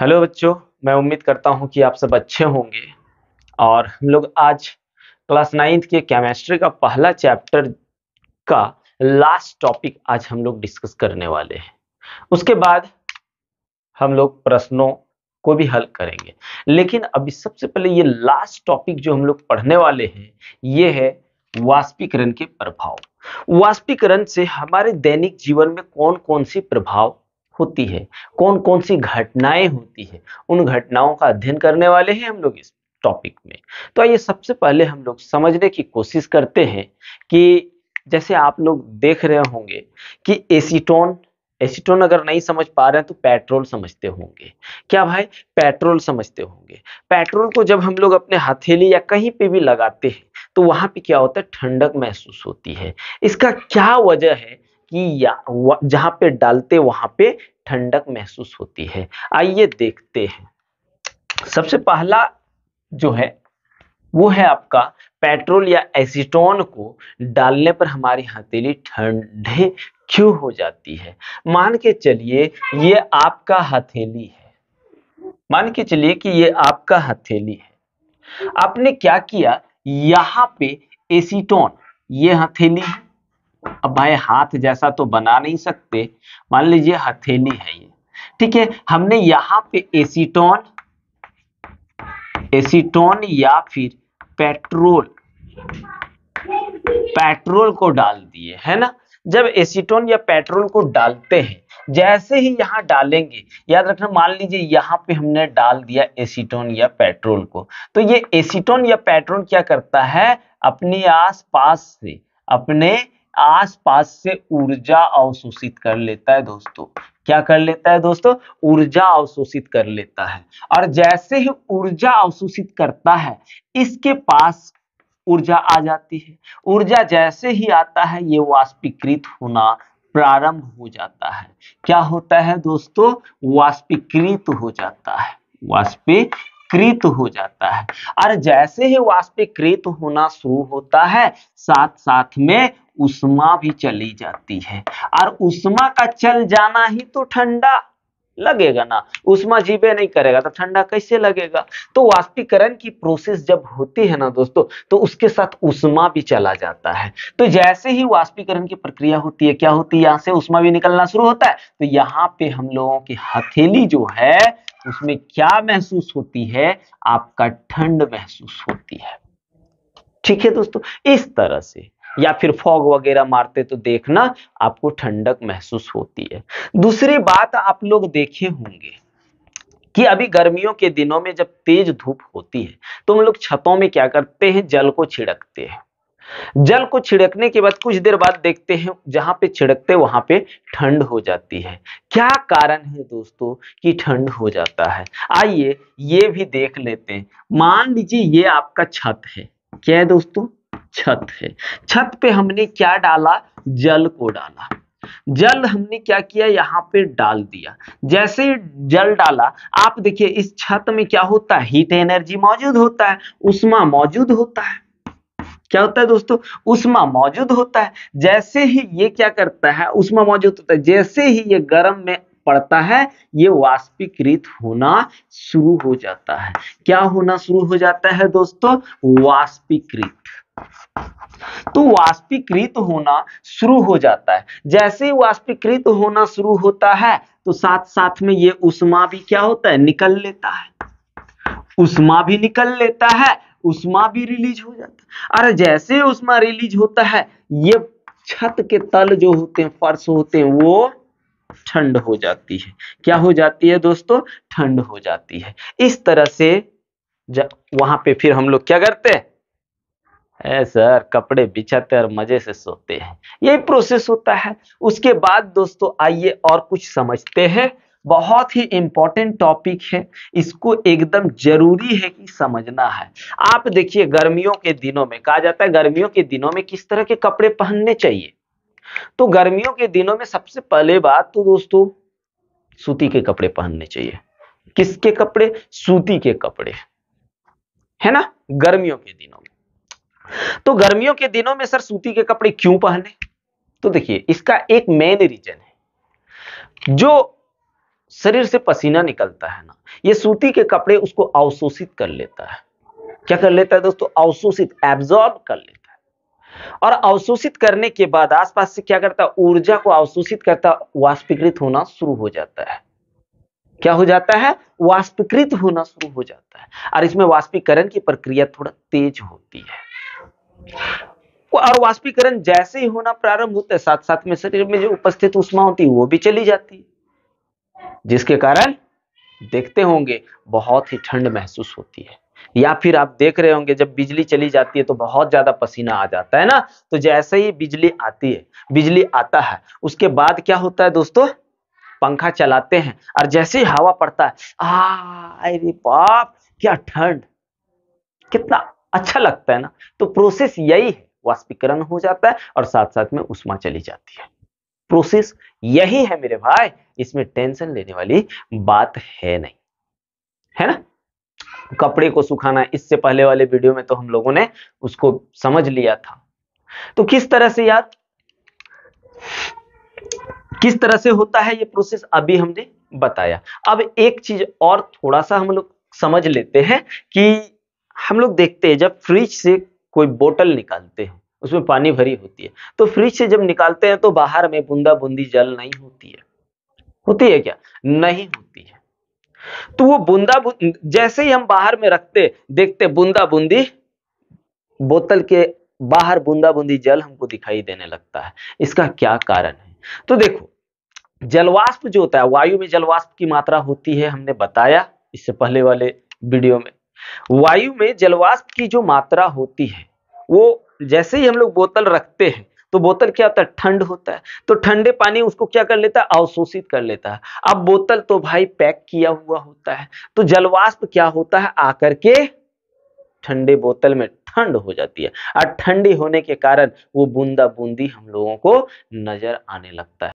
hello बच्चों मैं उम्मीद करता हूं कि आप सब अच्छे होंगे और हम लोग आज क्लास नाइन्थ के केमिस्ट्री का पहला चैप्टर का लास्ट टॉपिक आज हम लोग डिस्कस करने वाले हैं उसके बाद हम लोग प्रश्नों को भी हल करेंगे लेकिन अभी सबसे पहले ये लास्ट टॉपिक जो हम लोग पढ़ने वाले हैं ये है वाष्पीकरण के प्रभाव वाष्पीकरण से हमारे दैनिक जीवन में कौन कौन से प्रभाव होती है कौन कौन सी घटनाएं होती है उन घटनाओं का अध्ययन करने वाले हैं हम लोग इस टॉपिक में तो आइए सबसे पहले हम लोग समझने की कोशिश करते हैं कि जैसे आप लोग देख रहे होंगे कि एसीटोन एसीटोन अगर नहीं समझ पा रहे हैं तो पेट्रोल समझते होंगे क्या भाई पेट्रोल समझते होंगे पेट्रोल को जब हम लोग अपने हथेली या कहीं पे भी लगाते हैं तो वहां पे क्या होता है ठंडक महसूस होती है इसका क्या वजह है किया जहां पे डालते वहां पे ठंडक महसूस होती है आइए देखते हैं सबसे पहला जो है वो है आपका पेट्रोल या एसीटोन को डालने पर हमारी हथेली ठंडे क्यों हो जाती है मान के चलिए ये आपका हथेली है मान के चलिए कि ये आपका हथेली है आपने क्या किया यहां पे एसीटोन ये हथेली है अब भाई हाथ जैसा तो बना नहीं सकते मान लीजिए हथेली है ये ठीक है हमने यहां पे एसीटोन एसीटोन या फिर पेट्रोल पेट्रोल को डाल दिए है ना जब एसीटोन या पेट्रोल को डालते हैं जैसे ही यहां डालेंगे याद रखना मान लीजिए यहां पे हमने डाल दिया एसीटोन या पेट्रोल को तो ये एसीटोन या पेट्रोल क्या करता है अपने आसपास से अपने आसपास से ऊर्जा अवशोषित कर लेता है दोस्तों क्या कर लेता है दोस्तों ऊर्जा अवशोषित कर लेता है और जैसे ही ऊर्जा अवशोषित करता है इसके पास ऊर्जा आ जाती है ऊर्जा जैसे ही आता है ये वाष्पीकृत होना प्रारंभ हो जाता है क्या होता है दोस्तों वाष्पीकृत हो जाता है वाष्पी कृत हो जाता है और जैसे ही वाष्पीकृत होना शुरू होता है साथ साथ में उष्मा भी चली जाती है और उष्मा का चल जाना ही तो ठंडा लगेगा ना उष्मा जीवे नहीं करेगा तो ठंडा कैसे लगेगा तो वाष्पीकरण की प्रोसेस जब होती है ना दोस्तों तो उसके साथ उष्मा भी चला जाता है तो जैसे ही वाष्पीकरण की प्रक्रिया होती है क्या होती है यहां से उष्मा भी निकलना शुरू होता है तो यहाँ पे हम लोगों की हथेली जो है उसमें क्या महसूस होती है आपका ठंड महसूस होती है ठीक है दोस्तों इस तरह से या फिर फॉग वगैरह मारते तो देखना आपको ठंडक महसूस होती है दूसरी बात आप लोग देखे होंगे कि अभी गर्मियों के दिनों में जब तेज धूप होती है तो हम लोग छतों में क्या करते हैं जल को छिड़कते हैं जल को छिड़कने के बाद कुछ देर बाद देखते हैं जहां पे छिड़कते वहां पे ठंड हो जाती है क्या कारण है दोस्तों कि ठंड हो जाता है आइए ये भी देख लेते हैं मान लीजिए ये आपका छत है क्या है दोस्तों छत है छत पे हमने क्या डाला जल को डाला जल हमने क्या किया यहाँ पे डाल दिया जैसे जल डाला आप देखिए इस छत में क्या होता है हीट एनर्जी मौजूद होता है उष्मा मौजूद होता है क्या होता है दोस्तों उष्मा मौजूद होता है जैसे ही ये क्या करता है उष्मा मौजूद होता है जैसे ही ये गर्म में पड़ता है ये वाष्पीकृत होना शुरू हो जाता है क्या होना शुरू हो जाता है दोस्तों वाष्पीकृत तो वाष्पीकृत होना शुरू हो जाता है जैसे ही वाष्पीकृत होना शुरू होता है तो साथ साथ में ये उष्मा भी क्या होता है निकल लेता है उष्मा भी निकल लेता है उष्मा भी रिलीज हो जाता है अरे जैसे उष्मा रिलीज होता है ये छत के तल जो होते हैं फर्श होते हैं वो ठंड हो जाती है क्या हो जाती है दोस्तों ठंड हो जाती है इस तरह से वहां पे फिर हम लोग क्या करते हैं है सर कपड़े बिछाते और मजे से सोते हैं यही प्रोसेस होता है उसके बाद दोस्तों आइए और कुछ समझते हैं बहुत ही इंपॉर्टेंट टॉपिक है इसको एकदम जरूरी है कि समझना है आप देखिए गर्मियों के दिनों में कहा जाता है गर्मियों के दिनों में किस तरह के कपड़े पहनने चाहिए तो गर्मियों के दिनों में सबसे पहले बात तो दोस्तों सूती के कपड़े पहनने चाहिए किसके कपड़े सूती के कपड़े है ना गर्मियों के दिनों में तो गर्मियों के दिनों में सर सूती के कपड़े क्यों पहने तो देखिए इसका एक मेन रीजन है जो शरीर से पसीना निकलता है ना ये सूती के कपड़े उसको अवशोषित कर लेता है क्या कर लेता है दोस्तों अवशोषित एब्जॉर्ब कर लेता है और अवशोषित करने के बाद आसपास से क्या करता है ऊर्जा को अवशोषित करता वाष्पीकृत होना शुरू हो जाता है क्या हो जाता है वाष्पीकृत होना शुरू हो जाता है और इसमें वाष्पीकरण की प्रक्रिया थोड़ा तेज होती है और वाष्पीकरण जैसे ही होना प्रारंभ होता है साथ साथ में शरीर में जो उपस्थित उष्मा होती है वो भी चली जाती है जिसके कारण देखते होंगे बहुत ही ठंड महसूस होती है या फिर आप देख रहे होंगे जब बिजली चली जाती है तो बहुत ज्यादा पसीना आ जाता है ना तो जैसे ही बिजली आती है बिजली आता है उसके बाद क्या होता है दोस्तों पंखा चलाते हैं और जैसे ही हवा पड़ता है आ अरे बाप क्या ठंड कितना अच्छा लगता है ना तो प्रोसेस यही है वाष्पीकरण हो जाता है और साथ साथ में उष्मा चली जाती है प्रोसेस यही है मेरे भाई इसमें टेंशन लेने वाली बात है नहीं है ना कपड़े को सुखाना इससे पहले वाले वीडियो में तो हम लोगों ने उसको समझ लिया था तो किस तरह से यार किस तरह से होता है ये प्रोसेस अभी हमने बताया अब एक चीज और थोड़ा सा हम लोग समझ लेते हैं कि हम लोग देखते हैं जब फ्रिज से कोई बोतल निकालते हैं उसमें पानी भरी होती है तो फ्रिज से जब निकालते हैं तो बाहर में बूंदा बूंदी जल नहीं होती है होती है क्या नहीं होती है तो वो बूंदा जैसे ही हम बाहर में रखते देखते बूंदा बूंदी बोतल के बाहर बूंदा बूंदी जल हमको दिखाई देने लगता है इसका क्या कारण है तो देखो जलवाष्प जो होता है वायु में जलवाष्प की मात्रा होती है हमने बताया इससे पहले वाले वीडियो में वायु में जलवाष्प की जो मात्रा होती है वो जैसे ही हम लोग बोतल रखते हैं तो बोतल क्या होता है ठंड होता है तो ठंडे पानी उसको क्या कर लेता है अवशोषित कर लेता है अब बोतल तो भाई पैक किया हुआ होता है तो जलवाष्प क्या होता है आकर के ठंडे बोतल में ठंड हो जाती है और ठंडी होने के कारण वो बूंदा बूंदी हम लोगों को नजर आने लगता है